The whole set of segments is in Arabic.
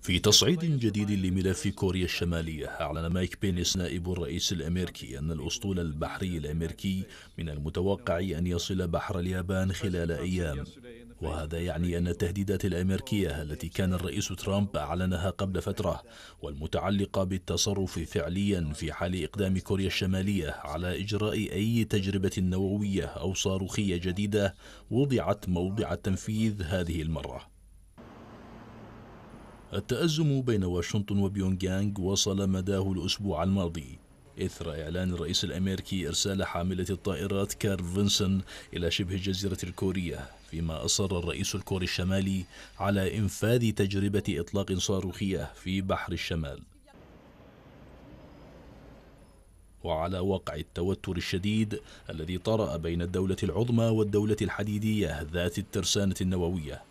في تصعيد جديد لملف كوريا الشمالية أعلن مايك بينيس نائب الرئيس الأمريكي أن الأسطول البحري الأمريكي من المتوقع أن يصل بحر اليابان خلال أيام وهذا يعني أن التهديدات الأمريكية التي كان الرئيس ترامب أعلنها قبل فترة والمتعلقة بالتصرف فعليا في حال إقدام كوريا الشمالية على إجراء أي تجربة نووية أو صاروخية جديدة وضعت موضع التنفيذ هذه المرة التأزم بين واشنطن وبيونغيانغ وصل مداه الأسبوع الماضي إثر إعلان الرئيس الأمريكي إرسال حاملة الطائرات كار فينسون إلى شبه الجزيرة الكورية فيما أصر الرئيس الكوري الشمالي على إنفاذ تجربة إطلاق صاروخية في بحر الشمال وعلى وقع التوتر الشديد الذي طرأ بين الدولة العظمى والدولة الحديدية ذات الترسانة النووية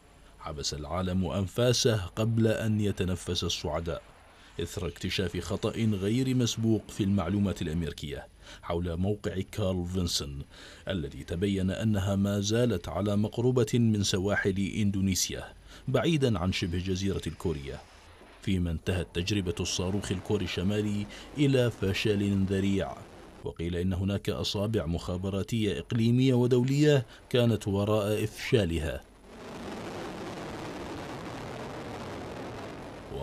حبس العالم أنفاسه قبل أن يتنفس الصعداء إثر اكتشاف خطأ غير مسبوق في المعلومات الأمريكية حول موقع كارل فينسون الذي تبين أنها ما زالت على مقربة من سواحل إندونيسيا بعيدا عن شبه جزيرة الكورية فيما انتهت تجربة الصاروخ الكوري الشمالي إلى فشل ذريع وقيل إن هناك أصابع مخابراتية إقليمية ودولية كانت وراء إفشالها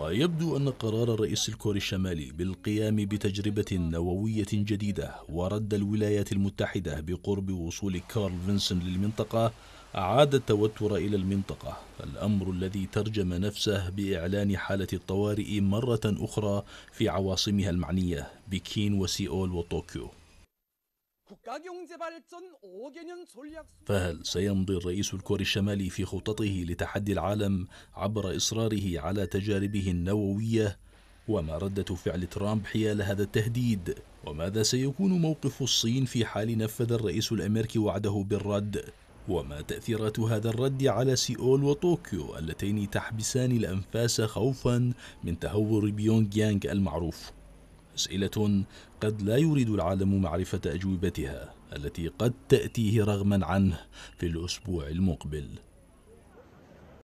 ويبدو أن قرار الرئيس الكوري الشمالي بالقيام بتجربة نووية جديدة ورد الولايات المتحدة بقرب وصول كارل فينسون للمنطقة أعاد التوتر إلى المنطقة الأمر الذي ترجم نفسه بإعلان حالة الطوارئ مرة أخرى في عواصمها المعنية بكين وسيئول وطوكيو فهل سيمضي الرئيس الكوري الشمالي في خططه لتحدي العالم عبر إصراره على تجاربه النووية؟ وما ردة فعل ترامب حيال هذا التهديد؟ وماذا سيكون موقف الصين في حال نفذ الرئيس الأمريكي وعده بالرد؟ وما تأثيرات هذا الرد على سيول وطوكيو اللتين تحبسان الأنفاس خوفا من تهور بيونغ يانغ المعروف؟ أسئلة قد لا يريد العالم معرفة أجوبتها التي قد تأتيه رغما عنه في الأسبوع المقبل